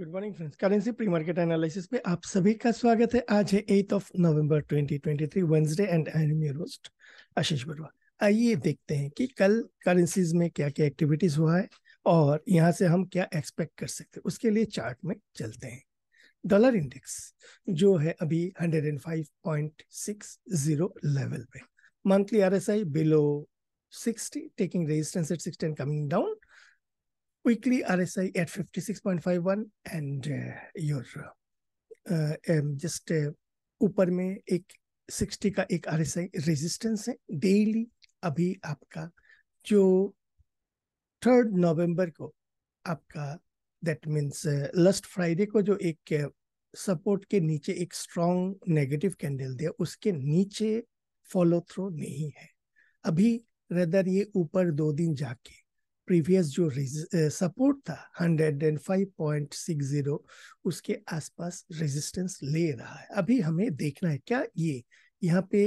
good morning friends currency pre market analysis पे आप सभी का स्वागत है आज है eight of November 2023 Wednesday and enemy roast Ashish Barua आइए देखते हैं कि कल करेंसीज में क्या क्या एक्टिविटीज हुआ है और यहाँ से हम क्या एक्सपेक्ट कर सकते हैं उसके लिए चार्ट में चलते हैं डॉलर इंडेक्स जो है अभी 105.60 लेवल पे monthly RSI below 60 taking resistance at 60 and coming down weekly RSI at 56.51 and uh, your uh, um, just uh, ऊपर में एक 60 का एक आरएसआई रेजिस्टेंस है डेली अभी आपका जो थर्ड नवंबर को आपका दैट मीन्स लस्ट फ्राइडे को जो एक सपोर्ट uh, के नीचे एक स्ट्रॉन्ग नेगेटिव कैंडल दिया उसके नीचे फॉलो थ्रू नहीं है अभी रदर ये ऊपर दो दिन जाके प्रीवियस जो सपोर्ट था 105.60 उसके आसपास रेजिस्टेंस ले रहा है अभी हमें देखना है क्या ये यहाँ पे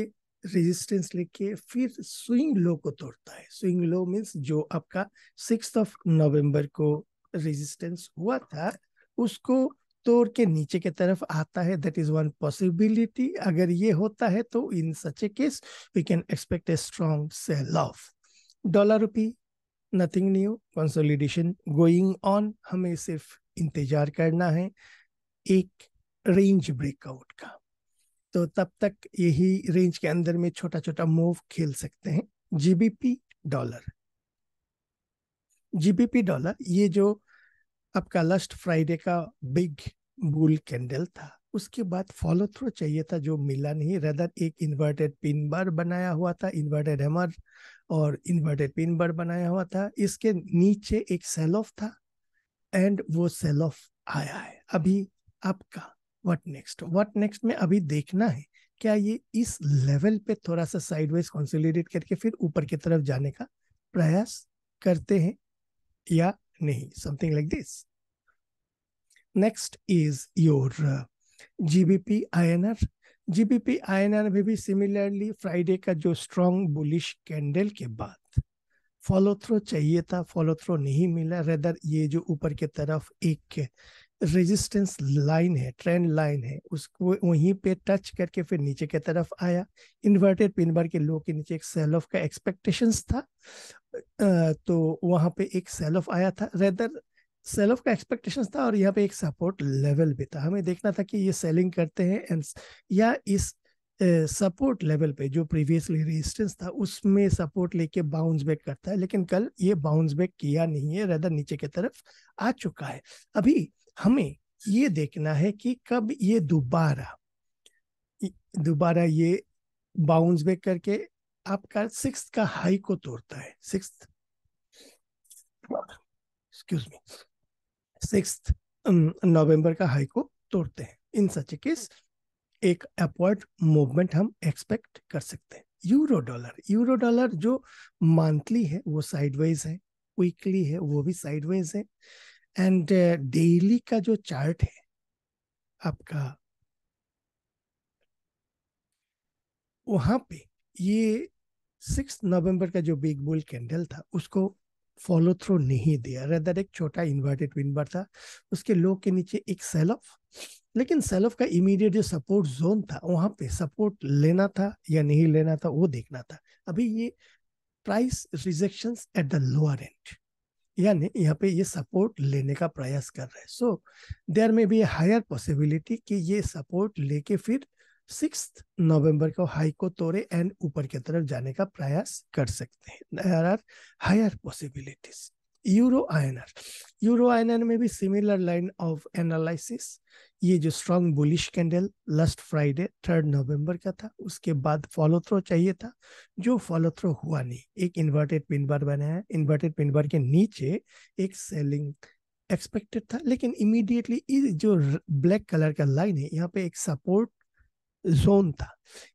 रेजिस्टेंस लेके फिर स्विंग लो को तोड़ता है स्विंग लो मीन्स जो आपका सिक्स ऑफ नवंबर को रेजिस्टेंस हुआ था उसको तोड़ के नीचे के तरफ आता है दैट इज वन पॉसिबिलिटी अगर ये होता है तो in such a case we can expect a strong sell off dollar rupee nothing new consolidation going on हमें सिर्फ इंतजार करना है एक रेंज ब्रेकआउट का तो तब तक यही रेंज के अंदर में छोटा छोटा मूव खेल सकते हैं जीबीपी डॉलर जीबीपी डॉलर ये जो आपका लास्ट फ्राइडे का बिग बुल कैंडल था उसके बाद फॉलो थ्रू चाहिए था जो मिला नहीं रेदर एक इन्वर्टेड पिन बार बनाया हुआ था इन्वर्टेड हैमर और इन्वर्टेड पिन बर्ड बनाया हुआ था इसके नीचे एक सेल ऑफ था एंड वो सेल ऑफ आया है अभी आपका व्हाट नेक्स्ट व्हाट नेक्स्ट में अभी देखना है क्या ये इस लेवल पे थोड़ा सा साइडवाइज कंसोलिडेट करके फिर ऊपर की तरफ जाने का प्रयास करते हैं या नहीं something like this next is your GBP INR GBP INR में भी सिमिलरली फ्राइडे का जो स्ट्रॉन्ग बुलिश कैंडल के बाद फॉलो थ्रो चाहिए था फॉलो थ्रो नहीं मिला रेदर ये जो ऊपर के तरफ एक रेजिस्टेंस लाइन है ट्रेंड लाइन है उसको वहीं पे टच करके फिर नीचे के तरफ आया इन्वर्टेड पिन बार के लो के नीचे एक सेल ऑफ का एक्सपेक्टेशंस था तो वहां पे एक सेल ऑफ आया था रेदर सेल ऑफ का एक्सपेक्टेशन था और यहाँ पे एक सपोर्ट लेवल भी था हमें देखना था कि ये सेलिंग करते हैं एंड या इस सपोर्ट uh, लेवल पे जो प्रीवियसली रेजिस्टेंस था उसमें सपोर्ट लेके बाउंस बैक करता है लेकिन कल ये बाउंस बैक किया नहीं है रेदर नीचे की तरफ आ चुका है अभी हमें ये देखना है कि कब ये दोबारा दोबारा ये बाउंस बैक करके आपका सिक्स का हाई को तोड़ता है six excuse me six November um, का हाई को तोड़ते हैं इन सच केस एक अपवर्ड मूवमेंट हम एक्सपेक्ट कर सकते हैं यूरो डॉलर यूरो डॉलर जो मंथली है वो साइडवाइज है वीकली है वो भी साइडवाइज है एंड डेली uh, का जो चार्ट है आपका वहां पे ये सिक्स नवंबर का जो बिग बुल कैंडल था उसको फॉलो थ्रू नहीं दिया रेदर एक छोटा इन्वर्टेड विन था उसके लो के नीचे एक सेल ऑफ लेकिन सेल ऑफ का इमीडिएट जो सपोर्ट जोन था वहां पे सपोर्ट लेना था या नहीं लेना था वो देखना था अभी ये price rejection at the lower end यानी यहाँ पे ये सपोर्ट लेने का प्रयास कर रहे हैं so there may be higher possibility कि ये सपोर्ट लेके फिर सिक्स नवंबर को हाई को तोड़े एंड ऊपर की तरफ जाने का प्रयास कर सकते हैं there are higher possibilities euro INR euro INR में भी सिमिलर लाइन ऑफ एनालिसिस ये जो strong bullish candle last Friday third November का था उसके बाद फॉलो थ्रो चाहिए था जो फॉलो थ्रो हुआ नहीं एक इन्वर्टेड पिन बार बनाया इन्वर्टेड पिन बार के नीचे एक सेलिंग एक्सपेक्टेड था लेकिन इमीडिएटली जो ब्लैक कलर का लाइन है यहाँ पे एक सपोर्ट जोन था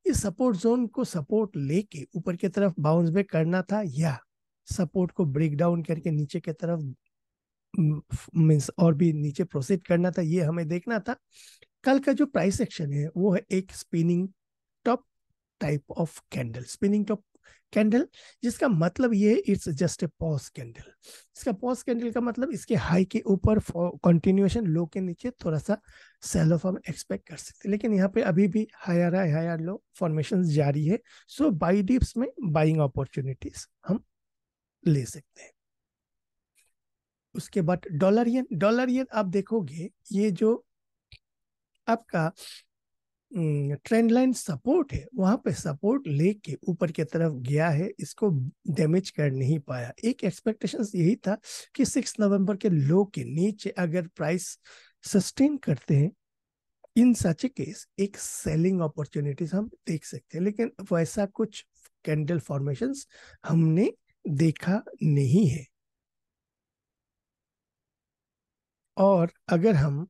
इस सपोर्ट जोन को सपोर्ट लेके ऊपर की तरफ बाउंस बैक करना था या सपोर्ट को ब्रेक डाउन करके नीचे की तरफ मीन्स हम्म, और भी नीचे प्रोसीड करना था ये हमें देखना था कल का जो प्राइस एक्शन है वो है एक spinning type of candle spinning top candle जिसका मतलब ये it's just a pause candle इसका पॉज कैंडल का मतलब इसके हाई के ऊपर कंटिन्यूएशन लो के नीचे थोड़ा सा सेल ऑफ हम एक्सपेक्ट कर सकते हैं लेकिन यहाँ पे अभी भी higher high higher low formation जारी है सो बाई डिप्स में बाइंग अपॉर्चुनिटीज हम ले सकते हैं उसके बाद डॉलर येन डॉलर येन आप देखोगे ये जो आपका ट्रेंड लाइन सपोर्ट है वहां पे सपोर्ट लेके ऊपर की तरफ गया है इसको डैमेज कर नहीं पाया एक एक्सपेक्टेशन यही था कि सिक्स नवंबर के लो के नीचे अगर प्राइस सस्टेन करते हैं इन सच केस एक सेलिंग अपॉर्चुनिटीज हम देख सकते हैं लेकिन वैसा कुछ कैंडल फॉर्मेशन हमने देखा नहीं है और अगर हम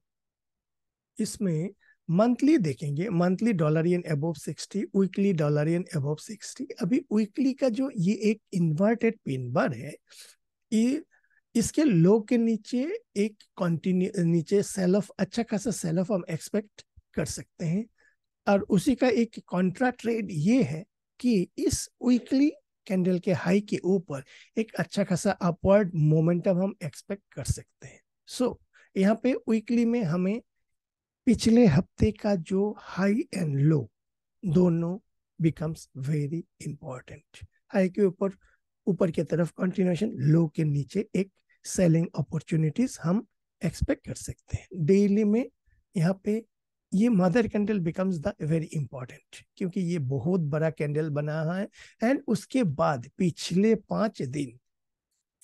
इसमें मंथली देखेंगे monthly dollar INR above sixty weekly dollar INR above sixty अभी वीकली का जो ये एक इन्वर्टेड पिन बार है ये इसके लो के नीचे एक कॉन्टिन्यू नीचे सेल ऑफ अच्छा खासा सेल ऑफ हम एक्सपेक्ट कर सकते हैं और उसी का एक कॉन्ट्रा ट्रेड ये है कि इस वीकली कैंडल के हाई के ऊपर एक अच्छा खासा अपवर्ड मोमेंटम हम एक्सपेक्ट कर सकते हैं सो so, यहाँ पे वीकली में हमें पिछले हफ्ते का जो हाई एंड लो दोनों बिकम्स वेरी इंपॉर्टेंट हाई के ऊपर ऊपर की तरफ कंटिन्यूएशन लो के नीचे एक सेलिंग अपॉर्चुनिटीज हम एक्सपेक्ट कर सकते हैं डेली में यहाँ पे ये mother candle becomes the very important क्योंकि ये बहुत बड़ा कैंडल बना है एंड उसके बाद पिछले पांच दिन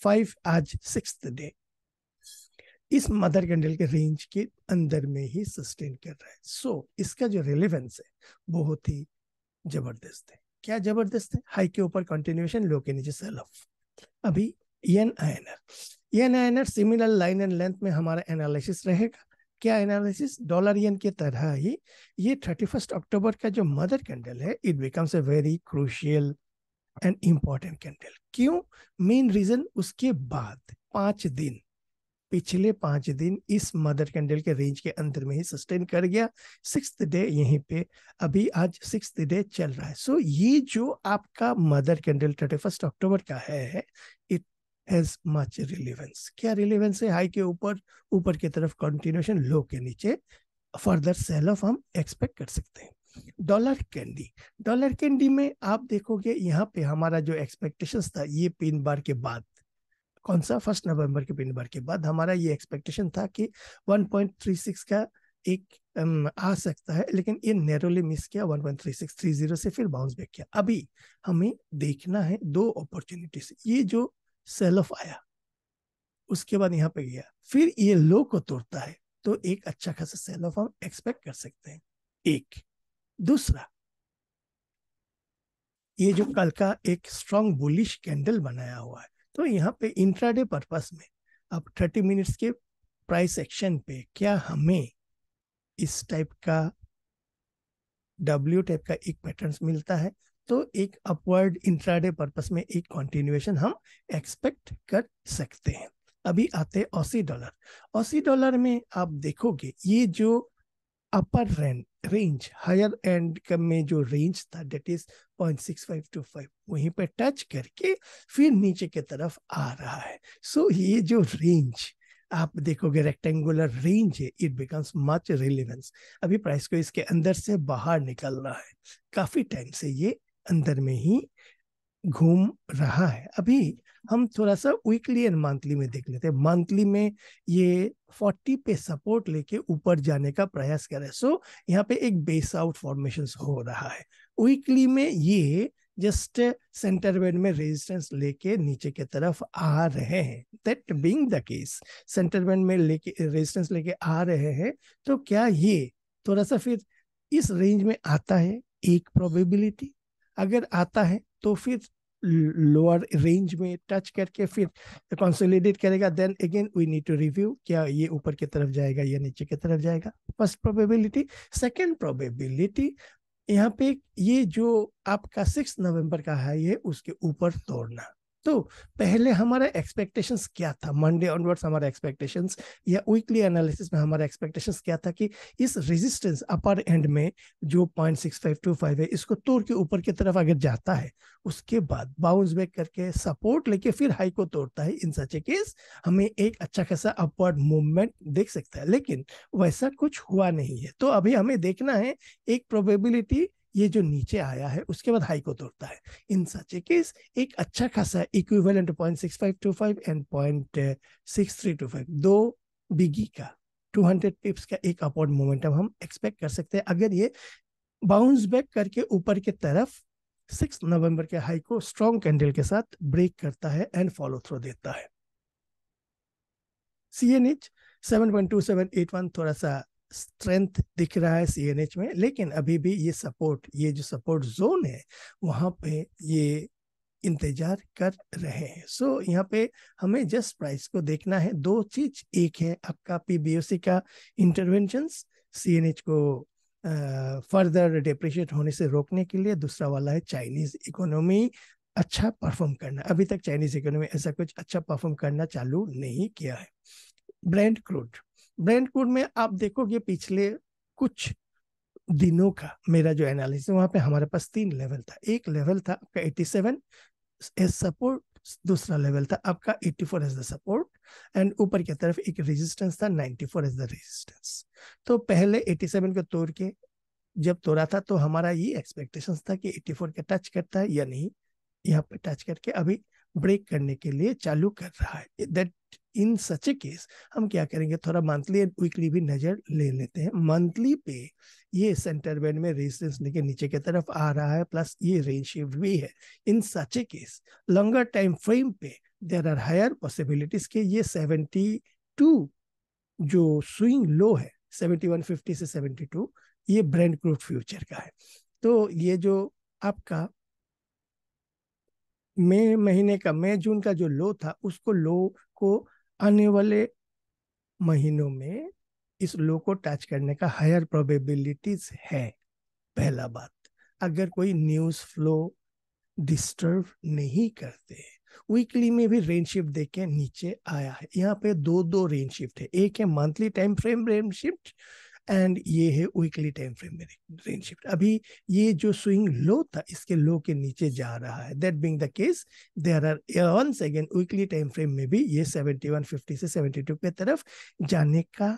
फाइव आज सिक्स डे इस मदर कैंडल के रेंज के अंदर में ही सस्टेन कर रहा है सो so, इसका जो रिलेवेंस है बहुत ही जबरदस्त है क्या जबरदस्त है हाई के ऊपर कंटिन्यूएशन लो के नीचे सेल ऑफ अभी yen INR yen INR similar line and length में हमारा एनालिसिस रहेगा क्या एनालिसिस डॉलर एन की तरह ही ये थर्टी फर्स्ट अक्टूबर का जो मदर कैंडल है it becomes a very crucial and important candle क्यों मेन रीजन उसके बाद पांच दिन पिछले पांच दिन इस मदर कैंडल के रेंज के अंदर में ही सस्टेन कर गया सिक्स डे यहीं पे अभी आज सिक्स डे चल रहा है सो so, ये जो आपका mother candle thirty first October का है इट हैज मच रिलेवेंस क्या रिलेवेंस है हाई के ऊपर ऊपर की तरफ कंटिन्यूशन लो के नीचे फर्दर सेल ऑफ हम एक्सपेक्ट कर सकते हैं डॉलर कैंडी डॉलर कैंडी में आप देखोगे यहाँ पे हमारा जो एक्सपेक्टेशंस था ये पिन बार के बाद कौन सा फर्स्ट नवंबर के पिंड के बाद हमारा ये एक्सपेक्टेशन था कि 1.36 का एक आ सकता है लेकिन ये नेरोली मिस किया 1.3630 से फिर बाउंस बैक किया अभी हमें देखना है दो अपॉर्चुनिटीज ये जो सेल ऑफ आया उसके बाद यहाँ पे गया फिर ये लो को तोड़ता है तो एक अच्छा खासा सेल ऑफ हम एक्सपेक्ट कर सकते हैं एक दूसरा ये जो कल का एक स्ट्रॉन्ग बुलिश कैंडल बनाया हुआ है तो यहाँ पे इंट्राडे पर्पस में अब थर्टी मिनट्स के प्राइस एक्शन पे क्या हमें इस टाइप का डब्ल्यू टाइप का एक पैटर्न मिलता है तो एक अपवर्ड इंट्राडे पर्पस में एक कॉन्टिन्यूएशन हम एक्सपेक्ट कर सकते हैं अभी आते हैं ऑसी डॉलर ऑसी डॉलर में आप देखोगे ये जो upper range range higher end में जो रेंज था that is point six five two five वहीं पर टच करके फिर नीचे की तरफ आ रहा है सो so, ये जो रेंज आप देखोगे रेक्टेंगुलर रेंज है इट बिकम्स मच रिलेवेंस अभी प्राइस को इसके अंदर से बाहर निकल रहा है काफी टाइम से ये अंदर में ही घूम रहा है अभी हम थोड़ा सा वीकली एंड मंथली में देख लेते हैं मंथली में ये 40 पे सपोर्ट लेके ऊपर जाने का प्रयास कर रहे हैं सो यहाँ पे एक बेस आउट फॉर्मेशन हो रहा है वीकली में ये जस्ट सेंटर बैंड में रेजिस्टेंस लेके नीचे के तरफ आ रहे हैं that being the case centre band में लेके रेजिस्टेंस लेके आ रहे हैं तो क्या ये थोड़ा सा फिर इस रेंज में आता है एक प्रोबेबिलिटी अगर आता है तो फिर लोअर रेंज में टच करके फिर कंसोलिडेट करेगा then again we need to review क्या ये ऊपर की तरफ जाएगा या नीचे की तरफ जाएगा फर्स्ट प्रोबेबिलिटी सेकेंड प्रोबेबिलिटी यहाँ पे ये जो आपका सिक्स नवंबर का हाई है उसके ऊपर तोड़ना तो पहले हमारा एक्सपेक्टेशन क्या था मंडे ऑनवर्ड्स हमारा एक्सपेक्टेशन या वीकली एनालिसिस में हमारा एक्सपेक्टेशन क्या था कि इस रेजिस्टेंस अपर एंड में जो point six five two five है इसको तोड़ के ऊपर की तरफ अगर जाता है उसके बाद बाउंस बैक करके सपोर्ट लेके फिर हाई को तोड़ता है इन सच ए केस हमें एक अच्छा खासा अपवर्ड मूवमेंट देख सकता है लेकिन वैसा कुछ हुआ नहीं है तो अभी हमें देखना है एक प्रोबेबिलिटी ये जो नीचे आया है उसके बाद हाई को तोड़ता है इन सच ए केस एक अच्छा खासा equivalent point six five two five and point six three two five दो बिगी का टू हंड्रेड पिप्स का एक अपवर्ड मोमेंटम हम एक्सपेक्ट कर सकते हैं अगर ये बाउंस बैक करके ऊपर के तरफ सिक्स नवंबर के हाई को स्ट्रॉन्ग कैंडल के साथ ब्रेक करता है एंड फॉलो थ्रो देता है C N H seven point two seven eight one थोड़ा सा स्ट्रेंथ दिख रहा है सीएनएच में लेकिन अभी भी ये सपोर्ट ये जो सपोर्ट जोन है वहाँ पे ये इंतजार कर रहे हैं सो so, यहाँ पे हमें जस्ट प्राइस को देखना है दो चीज एक है आपका पीबीओसी का इंटरवेंशन सीएनएच को फर्दर डिप्रिशिएट होने से रोकने के लिए दूसरा वाला है चाइनीज इकोनॉमी अच्छा परफॉर्म करना अभी तक चाइनीज इकोनॉमी ऐसा कुछ अच्छा परफॉर्म करना चालू नहीं किया है ब्रांड क्रूड कोड में आप देखोगे पिछले कुछ दिनों का मेरा जो एनालिसिस वहां पे हमारे पास तीन लेवल था एक लेवल था आपका 87 सेवन एज सपोर्ट दूसरा लेवल था आपका 84 four as the support and ऊपर की तरफ एक रेजिस्टेंस था 94 फोर एज द रेजिस्टेंस तो पहले 87 को तोड़ के जब तोड़ा था तो हमारा ये एक्सपेक्टेशंस था कि 84 फोर का टच करता है या नहीं यहाँ पे टच करके अभी ब्रेक करने के लिए चालू कर रहा है that in such a case हम क्या करेंगे थोड़ा मंथली एंड वीकली भी नजर ले लेते हैं मंथली पे ये सेंटर बैंड में रेजिस्टेंस लेके नीचे की तरफ आ रहा है प्लस ये रेंज शिफ्ट भी है in such a case longer time frame पे देर आर हायर पॉसिबिलिटीज के ये सेवेंटी टू जो स्विंग लो है सेवेंटी वन फिफ्टी से सेवेंटी टू ये ब्रेंड ग्रोथ फ्यूचर का है तो ये जो आपका मई महीने का मई जून का जो लो था उसको लो को आने वाले महीनों में इस लो को टच करने का हायर प्रोबेबिलिटीज है पहला बात अगर कोई न्यूज फ्लो डिस्टर्ब नहीं करते वीकली में भी रेन शिफ्ट देख नीचे आया है यहाँ पे दो दो रेन शिफ्ट है एक है monthly time frame range shift and ये है वीकली टाइम फ्रेम में रेन शिफ्ट अभी ये जो स्विंग लो था इसके लो के नीचे जा रहा है that being the case there are once again weekly time frame में भी ये 7150 से 72 के तरफ जाने का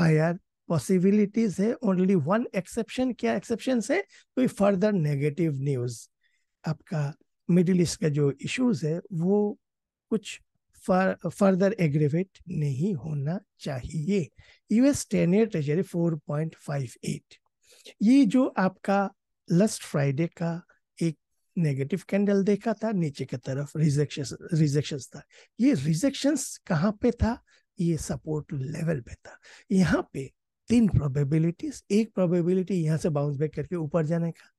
हायर पॉसिबिलिटीज है ओनली वन एक्सेप्शन क्या एक्सेप्शन है कोई फर्दर नेगेटिव न्यूज आपका मिडिल ईस्ट का जो इश्यूज है वो कुछ फर्दर एग्रीवेट नहीं होना चाहिए US ten year treasury four point five eight ये जो आपका लास्ट फ्राइडे का एक नेगेटिव कैंडल देखा था नीचे की तरफ रिजेक्शन रिजेक्शन था ये रिजेक्शन कहाँ पे था ये सपोर्ट लेवल पे था यहाँ पे तीन प्रोबेबिलिटीज एक प्रोबेबिलिटी यहाँ से बाउंस बैक करके ऊपर जाने का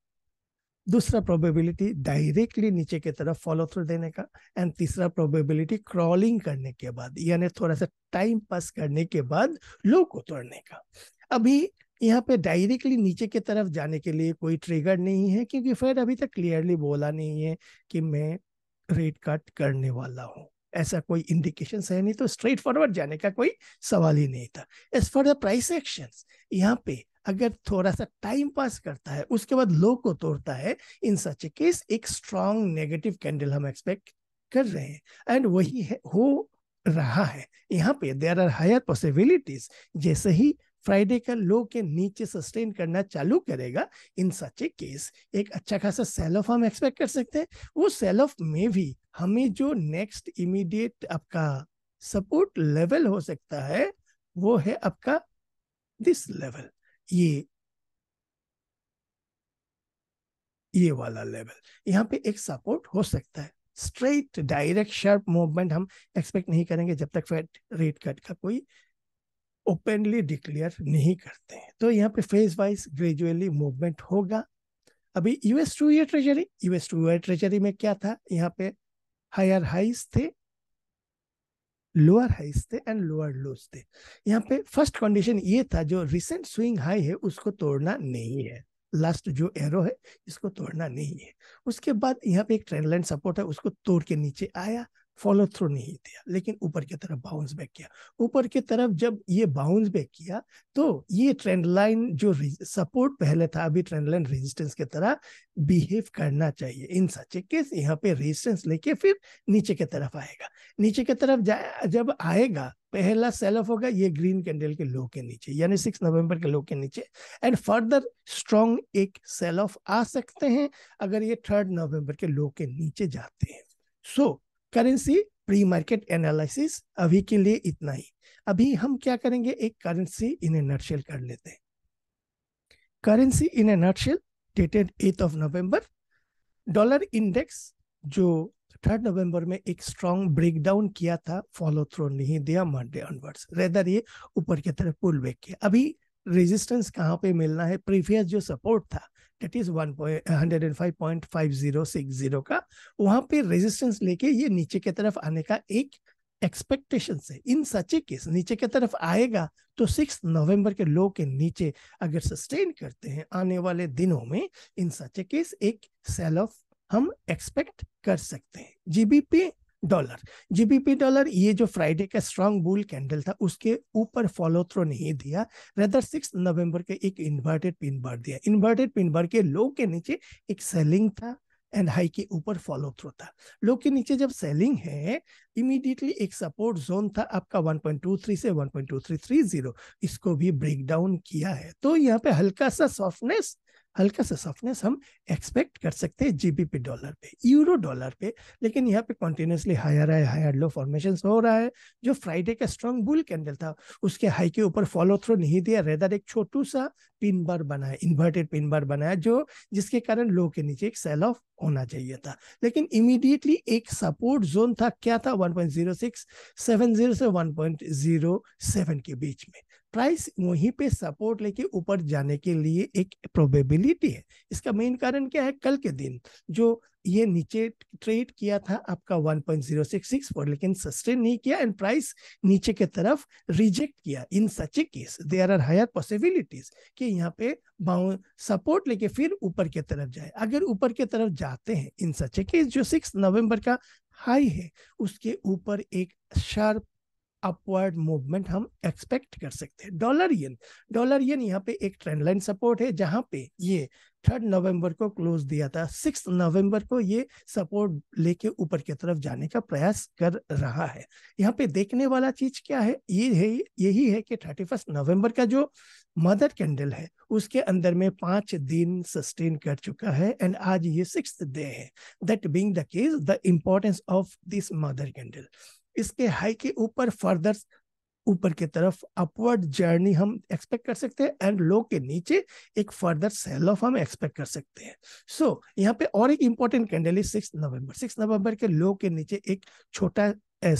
दूसरा प्रोबेबिलिटी डायरेक्टली नीचे की तरफ फॉलो थ्रू देने का एंड तीसरा प्रोबेबिलिटी क्रॉलिंग करने के बाद यानी थोड़ा सा टाइम पास करने के बाद लो को तोड़ने का अभी यहाँ पे डायरेक्टली नीचे की तरफ जाने के लिए कोई ट्रिगर नहीं है क्योंकि फेड अभी तक क्लियरली बोला नहीं है कि मैं रेट कट करने वाला हूँ ऐसा कोई इंडिकेशन है नहीं तो स्ट्रेट फॉरवर्ड जाने का कोई सवाल ही नहीं था as for the price action यहाँ पे अगर थोड़ा सा टाइम पास करता है उसके बाद लो को तोड़ता है इन सच केस एक स्ट्रॉन्ग नेगेटिव कैंडल हम एक्सपेक्ट कर रहे हैं एंड वही है हो रहा है यहाँ पे देर आर हायर पॉसिबिलिटीज जैसे ही फ्राइडे का लो के नीचे सस्टेन करना चालू करेगा इन सच ए केस एक अच्छा खासा सेल ऑफ हम एक्सपेक्ट कर सकते हैं वो सेल ऑफ में भी हमें जो नेक्स्ट इमीडिएट आपका सपोर्ट लेवल हो सकता है वो है आपका दिस लेवल ये ये वाला लेवल यहाँ पे एक सपोर्ट हो सकता है स्ट्रेट डायरेक्ट शार्प मूवमेंट हम एक्सपेक्ट नहीं करेंगे जब तक फेड रेट कट का कोई ओपनली डिक्लेयर नहीं करते हैं तो यहाँ पे फेज वाइज ग्रेजुअली मूवमेंट होगा अभी US two year treasury US two year treasury में क्या था यहाँ पे हायर हाइस थे लोअर हाइस थे एंड लोअर लोस थे यहाँ पे फर्स्ट कंडीशन ये था जो रिसेंट स्विंग हाई है उसको तोड़ना नहीं है लास्ट जो एरो है इसको तोड़ना नहीं है उसके बाद यहाँ पे एक ट्रेंड लाइन सपोर्ट है उसको तोड़ के नीचे आया फॉलो थ्रू नहीं किया लेकिन ऊपर की तरफ बाउंस बैक किया ऊपर की तरफ जब ये बाउंस बैक किया तो ये ट्रेंड लाइन जो सपोर्ट पहले था अभी ट्रेंड लाइन रेजिस्टेंस की तरह बिहेव करना चाहिए इन सच केस यहाँ पे रेजिस्टेंस लेके फिर नीचे की तरफ आएगा नीचे की तरफ जब आएगा पहला सेल ऑफ होगा ये ग्रीन कैंडल के लो के नीचे यानी सिक्स नवंबर के लो के नीचे एंड फर्दर स्ट्रॉन्ग एक सेल ऑफ आ सकते हैं अगर ये थर्ड नवंबर के लो के नीचे जाते हैं so so, currency pre market analysis अभी के लिए इतना ही अभी हम क्या करेंगे एक करेंसी इन ए नटशेल कर लेते हैं currency in a nutshell dated eighth of November dollar index जो थर्ड नवंबर में एक स्ट्रॉन्ग ब्रेकडाउन किया था फॉलो थ्रो नहीं दिया मंडे ऑनवर्ड्स रेदर ये ऊपर की तरफ पुल बैक किया अभी रेजिस्टेंस कहाँ पे मिलना है प्रीवियस जो सपोर्ट था that is one hundred and का वहां पे रेजिस्टेंस लेके ये नीचे की तरफ आने का एक एक्सपेक्टेशन से इन सच केस नीचे की के तरफ आएगा तो सिक्स नवंबर के लो के नीचे अगर सस्टेन करते हैं आने वाले दिनों में इन सच केस एक सेल ऑफ हम एक्सपेक्ट कर सकते हैं जीबीपी डॉलर जीबीपी डॉलर ये जो फ्राइडे का स्ट्रांग बुल कैंडल था उसके ऊपर फॉलो थ्रो नहीं दिया रेदर सिक्स नवंबर के एक इन्वर्टेड पिन बार दिया इन्वर्टेड पिन बार के लो के नीचे एक सेलिंग था एंड हाई के ऊपर फॉलो थ्रो था लो के नीचे जब सेलिंग है इमीडिएटली एक सपोर्ट जोन था आपका 1.23 से 1.2330 इसको भी ब्रेक डाउन किया है तो यहाँ पे हल्का सा सॉफ्टनेस हल्का सा सॉफ्टनेस हम एक्सपेक्ट कर सकते हैं जीबीपी डॉलर पे यूरो डॉलर पे लेकिन यहाँ पे कॉन्टिन्यूसली हायर है हायर लो फॉर्मेशन हो रहा है जो फ्राइडे का स्ट्रॉन्ग बुल कैंडल था उसके हाई के ऊपर फॉलो थ्रो नहीं दिया रेदर एक छोटू सा पिन बार बनाया इन्वर्टेड पिन बार बनाया जो जिसके कारण लो के नीचे एक सेल ऑफ होना चाहिए था लेकिन इमीडिएटली एक सपोर्ट जोन था क्या था वन से वन के बीच में प्राइस वहीं पे सपोर्ट लेके ऊपर जाने के लिए एक प्रोबेबिलिटी है इसका मेन कारण क्या है कल के दिन जो ये नीचे ट्रेड किया था आपका 1.066 पर लेकिन सस्टेन नहीं किया एंड प्राइस नीचे के तरफ रिजेक्ट किया in such a case there are higher possibilities कि यहाँ पे सपोर्ट लेके फिर ऊपर के तरफ जाए अगर ऊपर के तरफ जाते हैं इन सच ए केस जो सिक्स नवंबर का हाई है उसके ऊपर एक शार्प अपवर्ड मूवमेंट हम एक्सपेक्ट कर सकते हैं डॉलर येन डॉलर येन यहाँ पे एक ट्रेंड लाइन सपोर्ट है जहां पे ये थर्ड नवंबर को क्लोज दिया था सिक्स नवंबर को ये सपोर्ट लेके ऊपर की तरफ जाने का प्रयास कर रहा है यहाँ पे देखने वाला चीज क्या है ये है यही है कि थर्टी फर्स्ट नवम्बर का जो मदर कैंडल है उसके अंदर में पांच दिन सस्टेन कर चुका है एंड आज ये सिक्स डे है that being the case the importance of this mother candle इसके हाई के ऊपर फर्दर ऊपर की तरफ अपवर्ड जर्नी हम एक्सपेक्ट कर सकते हैं एंड लो के नीचे एक फर्दर सेल ऑफ हम एक्सपेक्ट कर सकते हैं सो so, यहाँ पे और एक इंपॉर्टेंट कैंडल है सिक्स नवंबर सिक्स नवंबर के लो के नीचे एक छोटा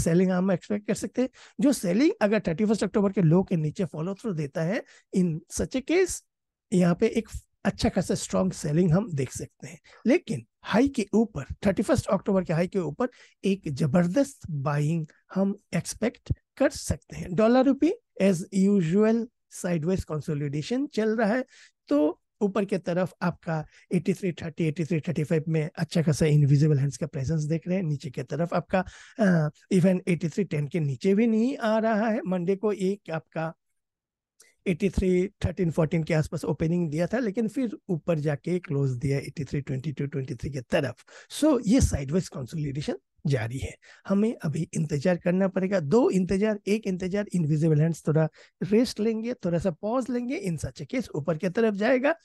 सेलिंग हम एक्सपेक्ट कर सकते हैं जो सेलिंग अगर थर्टी फर्स्ट अक्टूबर के लो के नीचे फॉलो थ्रू देता है इन सच ए केस यहाँ पे एक अच्छा खासा स्ट्रॉन्ग सेलिंग हम देख सकते हैं लेकिन हाई के ऊपर थर्टी फर्स्ट अक्टूबर के हाई के ऊपर एक जबरदस्त बाइंग हम एक्सपेक्ट कर सकते हैं dollar rupee as usual sideways consolidation चल रहा है तो ऊपर के तरफ आपका 8330 8335 में अच्छा खासा इनविजिबल हैंड्स का प्रेजेंस देख रहे हैं नीचे के तरफ आपका इवन uh, 8310 के नीचे भी नहीं आ रहा है मंडे को एक आपका 83 13 14 के आसपास ओपनिंग दिया था लेकिन फिर ऊपर जाके क्लोज दिया 83 22 23 के तरफ सो so, ये साइडवाइज कंसोलिडेशन जारी है हमें अभी इंतजार करना पड़ेगा दो इंतजार एक इंतजार इनविजिबल हैंड्स थोड़ा रेस्ट लेंगे थोड़ा सा पॉज लेंगे इन सच केस ऊपर की के तरफ जाएगा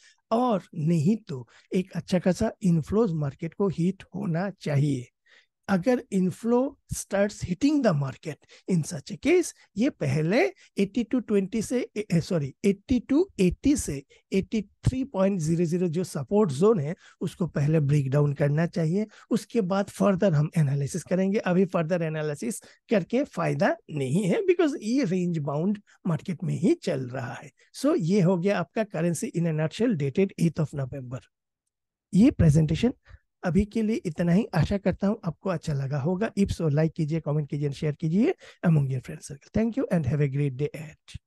और नहीं तो एक अच्छा खासा इनफ्लोज मार्केट को हीट होना चाहिए अगर inflow starts hitting the market in such a case ये पहले 80 टू 20 से सॉरी 80 टू 80 से 83.00 जो सपोर्ट जोन है उसको पहले ब्रेक डाउन करना चाहिए उसके बाद फर्दर हम एनालिसिस करेंगे अभी फर्दर एनालिसिस करके फायदा नहीं है बिकॉज ये रेंज बाउंड मार्केट में ही चल रहा है सो so, ये हो गया आपका करेंसी इन एनर्शियल डेटेड एथ ऑफ नवम्बर ये प्रेजेंटेशन अभी के लिए इतना ही आशा करता हूँ आपको अच्छा लगा होगा इप्स और लाइक कीजिए कमेंट कीजिए शेयर कीजिए among your friend circle thank you and have a great day eight